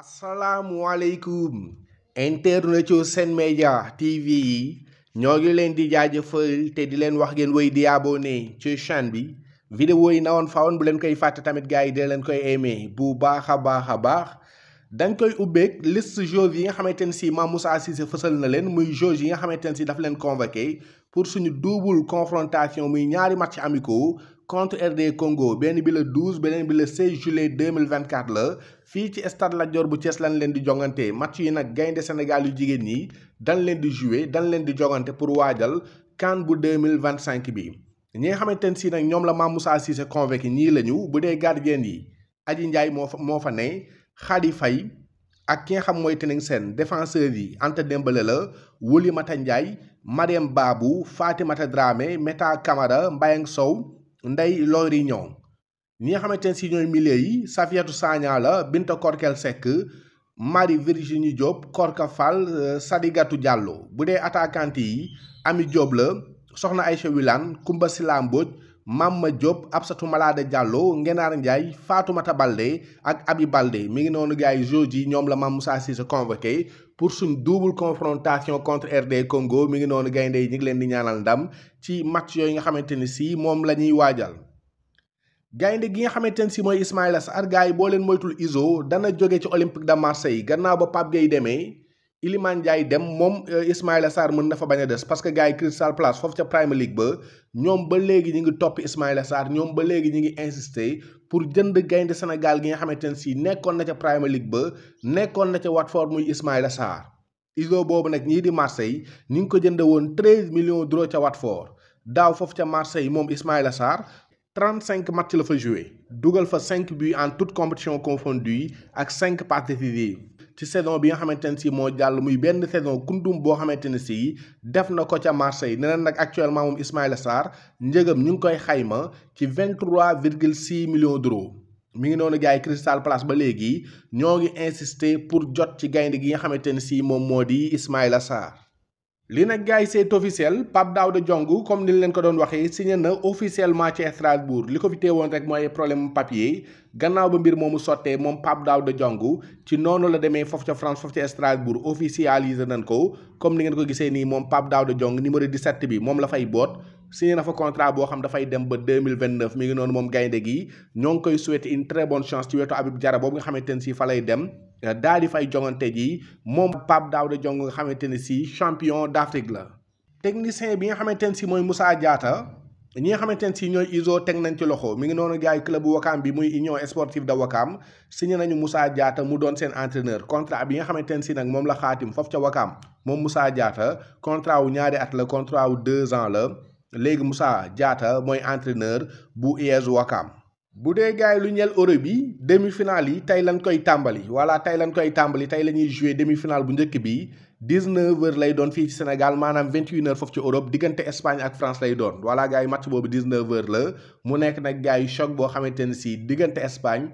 asalaamualeykum internet ci seen Média TV yi ñoo ngi leen di jaajëfal te di leen wax ngeen wéy di abonné ci chaîne bi vidéo yi nawoon fawoon bu leen koy fàtte tamit gars yi di leen koy aimé bu baax a baax a baax dañ koy ubbeeg liste joueurs yi nga xamante ne si Mame Moussa Cissé fësal na leen muy joueurs yi nga xamante ne si daf leen convoqué pour suñu double confrontation muy ñaari match amiko contre RD Congo benn bi le beneen bi le 16 juillet 2024 la fii ci stade Lat Dior bu Thiès lan leen di jongante match yi nag gaynde Sénégal yu jigéen ñi dan leen di jouer dan leen di jongante pour waajal CAN bu 2025 bi ñi nga xamante ne si nag ñoom la Mame Moussa Cissé convoqué ñii la ñu bu dee gardien yi aji Ndiaye moo fa moo fa ne Khady Faye ak ki nga xam mooy Tening Sène défenseur yi Anta Dembélé la Wouly Mata Ndiaye Mariam Babou Fatimata Dramé Meta Camara Mbayang Sow Ndeye Lori Niang ñi nga xamante ne si ñooy milieu yi Safiatou Sagna la Binta Korkel Seck Marie Virginie Diop Korka Fall euh, Sadigatou Diallo bu dee attaquante yi Ami Diop la Soxna ay Wilane Kumba Sila Mbodj maam Mama Diop Absatou Malade Diallo Ngenaar Ndiaye Fatoumata Balde ak Abi Balde mi ngi noonu gars yi jauge yi ñoom la Mame Moussa sa convoqué pour suñ double confrontation contre RD Congo mi ngi noonu gaynde yi ñu ngi leen di ñaanal ndam ci match yooyu nga xamante ni si moom la ñuy waajal gaynde gi nga xamante ne si mooy Ismaïla Sarr gars yi boo leen moytul iso dana joge ci Olympique de Marseille gannaaw ba Pape Gueye demee Iliman Ndiaye dem moom euh, Ismaïla Sarr mën na fa bañ des parce que gars yi Crystal Palace foofu ca Premier League ba ñoom ba léegi ñu ngi topp Ismaïla Sarr ñoom ba léegi ñu ngi insister pour jënd gaynde senegal gi nga xamante ne si nekkoon na ca Premier League ba nekkoon na ca Watford muy Ismaïla Sarr iso boobu nag ñii di Marseille ni ngi ko jënd woon 13 millions d'euros ca Watford daaw foofu ca Marseille moom Ismaïla Sarr 35 match la fa joué dugal fa 5 buts en toute compétition confondue ak 5 passes décisives ci saison bi nga xamante ne si moo jàll muy benn saison gundum boo xamante ne si def na ko ca Marseille neneen nag actuellement moom Ismaïla Sarr njëgam ñu ngi koy xayma ci vingt trois virgule six millions d'euros mi ngi noonu gars yi Crystal Palace ba léegi ñoo ngi insister pour jot ci gaynde gi nga xamante ne si moom moo di Ismaïla Sarr. li nag gars yi c'est officiel Pape Daouda Diong comme ni leen ko doon waxee signé na officiellement ci Strasbourg li ko fi teewoon rek mooy problème papier gannaaw ba mbir moomu sottee moom Pape Daouda Diong ci noonu la demee foofu ca France foofu ca Strasbourg officialisé nañ ko comme ni ngeen ko gisee nii moom Pape Daouda Diong numéro 17 bi moom la fay boot signé na fa contrat boo xam dafay dem ba 2029 mi ngi noonu moom gaynde gi ñoo ngi koy souhaité une très bonne chance ci wetu Habib Diarra boobu xamante ne si fa lay dem. daal di fay jongante ji moom Pape Daouda Diong nga xamante ne si champion d'Afrique la. technicien bi nga xamante ne si mooy Moussa jaata ñi nga xamante ne si ñooy ISO teg nañ ci loxo mi ngi noonu jaay club Wakam bi muy Union Sportive de Wakam signé nañu Moussa jaata mu doon seen entraîneur contrat bi nga xamante ne si nag moom la xaatim foofu ca Wakam moom Moussa jaata contrat wu ñaari at la contrat wu deux ans la léegi Moussa jaata mooy entraîneur bu IS Wakam. bu dee lu ñël euro bi demi-finale yi tay lañ koy tambali voilà tay lañ koy tambali tay lañuy jouer demi-finale bu ñëkk bi 19h lay doon fii ci Sénégal maanaam 21h foofu ci Europe diggante Espagne ak France lay doon voilà gars yi match boobu 19h la mu nekk nag gars yi choc boo xamante ne si diggante Espagne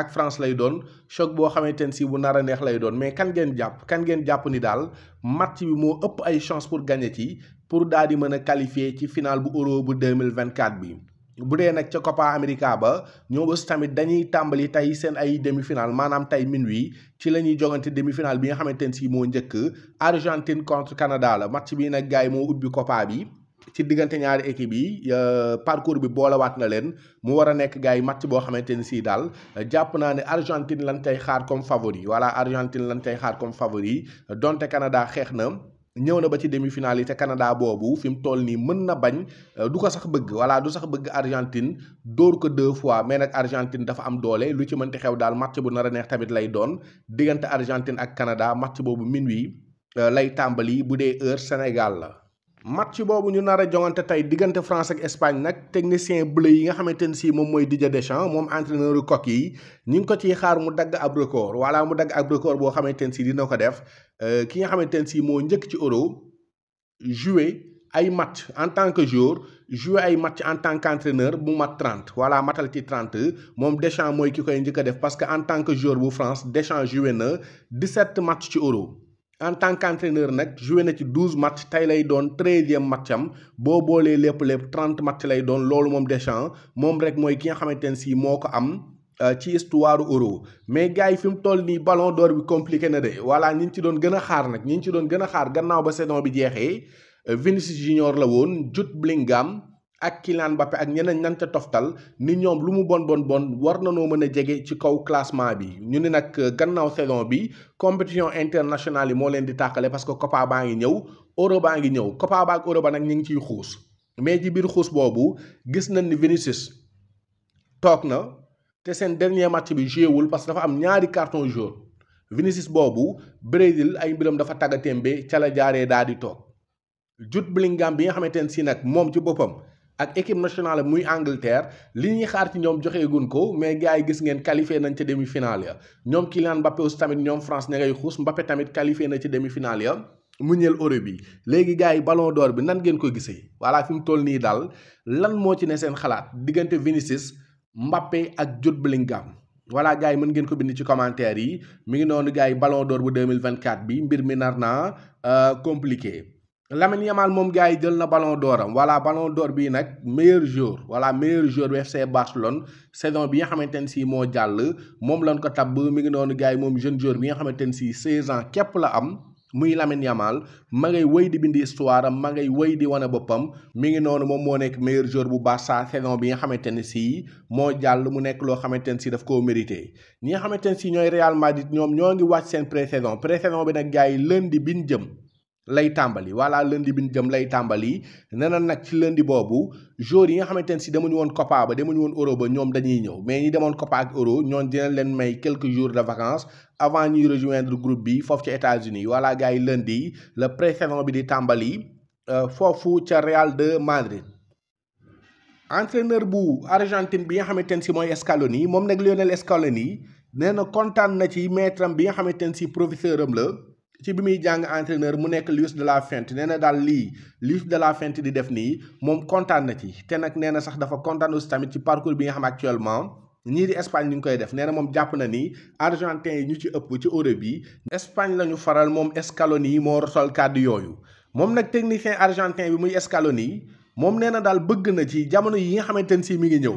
ak France lay doon choc boo xamante ne si bu nar a neex lay doon mais kan ngeen jàpp kan ngeen jàpp ni daal match bi moo ëpp ay chance pour gagner ci pour daal di mën a qualifier ci finale bu euro bu 2024 bi. bu dee nag ca Copa America ba ñoom aussi tamit dañuy tàmbali tey seen ay demi-finale maanaam tey minuit ci la ñuy jogante demi-finale bi nga xamante ne si moo njëkk Argentine contre Canada la match bi nag gars yi moo ubbi Copa bi ci diggante ñaari équipe yi parcours bi boolewaat na leen mu war a nekk gars yi match boo xamante ni sii daal jàpp naa ne Argentine lan tey xaar comme favori voilà Argentine lañ tey xaar comme favori donte Canada xeex na. ñëw na ba ci demi-finale yi te Canada boobu fi mu toll nii mën na bañ euh, du ko sax bëgg walla du sax bëgg Argentine dóor ko deux fois mais nag Argentine dafa am doole lu ci mënti xew daal match bu nar a neex tamit lay doon diggante Argentine ak Canada match boobu minuit euh, lay tàmbali bu dee heure Sénégal la. match bobu ñu nara a jongante tey diggante France ak Espagne nak technicien bleu yi nga xamante si mom moy Didier Deschamps mom entraîneur coq yi ñu ngi ko ci xaar mu dag ab record wala mu dag ab record bo xamante si dina ko def euh ki nga xamante si mo ñëk ci euro jouer ay match en tant que joueur jouer ay match en tant qu'entraîneur bu mat 30 wala matal ci 30 mom Deschamps moy ki koy njëkk def parce que en tant que joueur bu France Deschamps jouer na 17 match ci euro en tant qu'entraîneur nak joué na ci douze matchs tay lay doon match matcham bo 30 matchs lay doon lolou mom Deschamps mom rek ki nga si am. Euh, ci histoire euro mais gars yi ballon d'or bi compliqué na de voilà ñi ci doon gëna xaar nak ci doon euh, Vinicius Junior la won Jude ak Kylian Mbappé ak ñeneen ñan ca toftal ni ñoom lu mu bon bon bon war nanoo mën a jege ci kaw classement bi ñu ne nag euh, gannaaw saison bi compétition internationale yi moo leen di tàkkale parce que Copa baa ngi ñëw Euro baa ngi ñëw Copa ba ak Euro ba nag ñu ngi ciy xuus mais ci biir xuus boobu gis nañ ni Vinicius toog na te seen dernier match bi joué wul parce que dafa am ñaari carton jaune Vinicius boobu Brésil ay mbiram dafa taggatémbe ca la jaaree daal di toog Jude Bellingham bi nga xamante ne si nag moom ci boppam. ak équipe nationale muy Angleterre li ñuy xaar ci ñoom joxeegun ko mais gars yi gis ngeen qualifié nañ ca demi-finale ya ñoom Kylian Mbappé aussi tamit ñoom France ña ngay xuus Mbappé tamit qualifié na ci demi-finale ya mu ñeel euro bi léegi gars yi ballon door bi nan ngeen ko gisee voilà fi mu toll nii daal lan moo ci ne seen xalaat diggante Vinicius Mbappé ak Jude Bellingham wala gars yi mën ngeen ko bind ci commentaire yi mu ngi noonu gars yi ballon d'or bu 2024 bi mbir mi nar naa euh, compliqué Lamine Yamal mom gaay jël na ballon d'or wala voilà ballon d'or bi nak meilleur joueur voilà meilleur joueur du FC Barcelone saison bi nga xamante ci mo jall mom lañ ko tabb mi ngi noonu gaay mom jeune joueur bi nga xamante ci 16 ans kep la am muy Lamine Yamal ma ngay wéy di bind histoire ma ngay wéy di wane bopam mi ngi noonu mom mo nek meilleur joueur bu Barça saison bi nga xamante ci mo jall mu nek lo xamante ci daf ko mériter ñi nga xamante ci ñoy Real Madrid ñom ñoo ngi wàcc seen pré saison pré saison bi nak gaay lundi bi jëm. lay tàmbali voilà lundi bi ñu jëm lay tàmbali nee na nag ci lundi boobu jour yi nga xamante ne si demuñu woon COPA ba demuñu woon euro ba ñoom dañuy ñëw mais ñi demoon COPA ak euro ñoom dinañ leen may quelques jours de vacances avant ñuy rejoindre groupe bi foofu ci États-Unis voilà gars yi lundi la pré-saison bi di tàmbali euh, foofu ca Real de Madrid. entraîneur bu Argentine bi nga xamante ne si mooy Scaloni moom nag Lionel Scaloni nee na kontaan na ci maître bi nga xamante ne si professeur am la. ci bi muy jàng entraîneur mu nekk Luis de la Fuente nee daal lii Luis de la Fuente di def nii moom kontaan na ci te nag nee na sax dafa kontaanu aussi tamit ci parcours bi nga xam actuellement ñii di Espagne ñu ngi koy def nee na moom jàpp na ni argentin yi ñu ci ëpp ci Europe bi Espagne la ñu faral moom Scaloni moo rotal kàddu yooyu moom nag technicien argentin bi muy Scaloni moom nee na daal bëgg na ci jamono yi nga xamante ne si mi ngi ñëw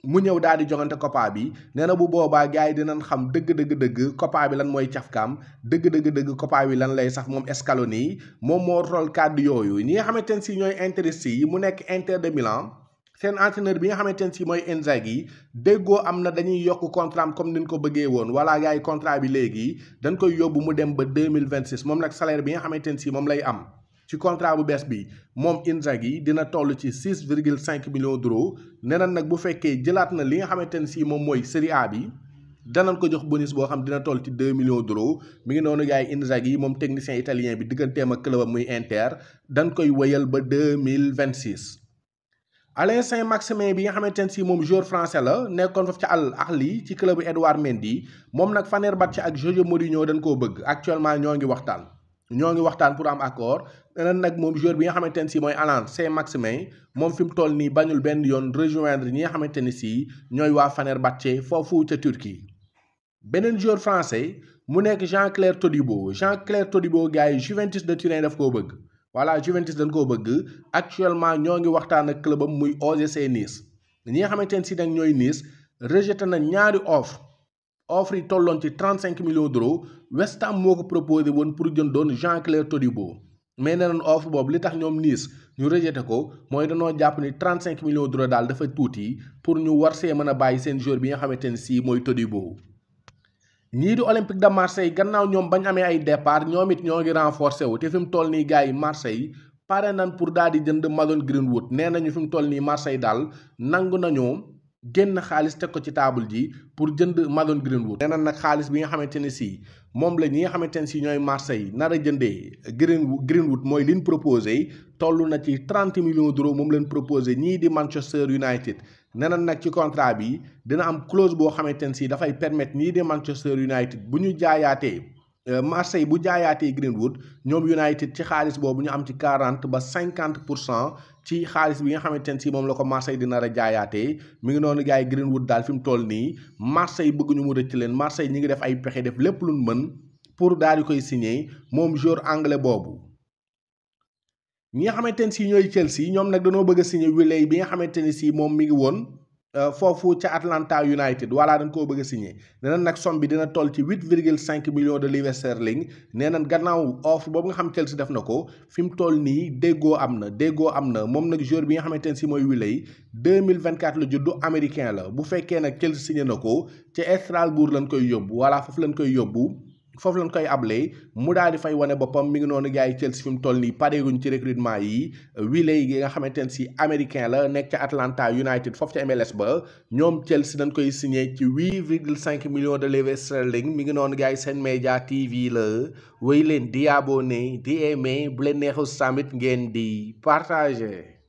mu ñëw daal di joŋante COPPA bi nee na bu boobaa gars yi dinañ xam dëgg-dëgg-dëgg COPPA bi lan mooy cafkaam dëgg-dëgg-dëgg COPPA bi lan lay sax moom Scaloni yi moom moo rol kàddu yooyu ñi nga xamante ne si ñooy interesse yi mu nekk Inter de Milan seen entraîneur bi nga xamante ne si mooy Inzaghi yi déggoo am na dañuy yokk contrat am comme ni ko bëggee woon wala gars yi contrat bi léegi dañ koy yóbbu mu dem ba deux mille vingt six moom nag salaire bi nga xamante ne si moom lay am. ci contrat bu bees bi moom yi dina toll ci six virgule cinq millions d'euros neneen nag bu fekkee jëlaat na li nga xamante ne si moom mooy Serie A bi danañ ko jox bonus boo xam dina toll ci deux millions d'euros mi ngi noonu gars yi Inzaghi moom technicien italien bi digganteem ak club am muy Inter dañ koy wëyal ba deux mille vingt six. Alain Saint-Maximin bi nga xamante ne si moom joueur français la nekkoon foofu ci Al Ahli ci club Edouard Mendy moom nag Fenerbahçe ak José Mourinho dañ koo bëgg actuellement ñoo ngi waxtaan. ñoo ngi waxtaan pour am accord ren nag moom jour bi nga xamante ne si mooy Alan Saint-Maximin moom fi mu toll nii bañul benn yoon rejoindre ñi nga xamante ne si ñooy waa Fenerbahçe foofu ca Turquie beneen joueur français mu nekk Jean-Claire Todibo Jean-Claire Todibo gars yi Juventus de Turin daf koo bëgg voilà Juventus dan koo bëgg actuellement ñoo ngi waxtaan ak clubam muy OGC Nice ñi nga xamante ne si nag ñooy Nice rejeté na ñaari offre offre yi tolloon ci trente cinq millions d'euros West Ham moo ko proposé woon pour jëndoon Jean-Claire Todibo mais nee nañ offre boobu li tax ñoom Nice ñu rejeté ko mooy dañoo jàpp ni trente cinq millions d'euros daal dafa tuuti pour ñu war see mën a bàyyi seen joueur bi nga xamante ne sii mooy Todibo. ñii di Olympique de Marseille gannaaw ñoom bañ amee ay départ ñoom it ñoo ngi renforcé wu te fi mu toll nii gars yi Marseille pare nañ pour daal di jënd Mason Greenwood nee nañu fi mu toll nii Marseille daal nangu nañoo génn xaalis teg ko ci table ji pour jënd Madoon Greenwood. nee na nag xaalis bi nga xamante ne si moom la ñi nga xamante ne si ñooy Marseille nar a jëndee Greenwood Greenwood mooy liñ proposé toll na ci trente millions d'euros moom leen proposé ñii di Manchester United. nee na nag ci contrat bi dina am close boo xamante ne si dafay permettre ñii di Manchester United bu ñu jaayaatee. Euh, Marseille bu jaayaatee Greenwood ñoom United ci xaalis boobu ñu am ci quarante ba cinquante pour cent ci xaalis bi nga xamante ne sii moom la ko Marseille dina a jaayaatee mi ngi noonu gars yi Greenwood daal fi mu toll nii Marseille bëgg bëgguñu mu rëcc leen Marseille ñi ngi def ay pexe def lépp luñ mën pour daal di koy signé moom joueur anglais boobu. ñi nga xamante ne si ñooy Chelsea ñoom nag danoo bëgg a signé Willian bi nga xamante ne sii moom mi ngi woon. Euh, foofu ca Atlanta United wala dañ koo bëgg a signé nee nañ nag somme bi dina toll ci huit virgule cinq millions de livres sterling nee nañ gannaaw offre boobu nga xam Chelsea def na ko fi mu toll nii déggoo am na déggoo am na moom nag joueur bi nga xamante ne si mooy Wiley deux mille vingt quatre la juddu américain la bu fekkee nag Chelsea signé na ko ca Strasbourg lañ koy yóbbu wala foofu lañ koy yóbbu. foofu lañ koy ablee mu daal di fay wane boppam mi ngi noonu gars yi Chelsea fi mu toll nii pareeguñ ci recrutement yi Wiley gi nga xamante ne si américain la nekk ca Atlanta United foofu ca MLS ba ñoom Chelsea dañ koy signé ci huit virgule cinq millions de livres sterling mi ngi noonu gaay yi seen média TV la wéy leen di abonné di aimé bu leen neexul tamit ngeen di partagé.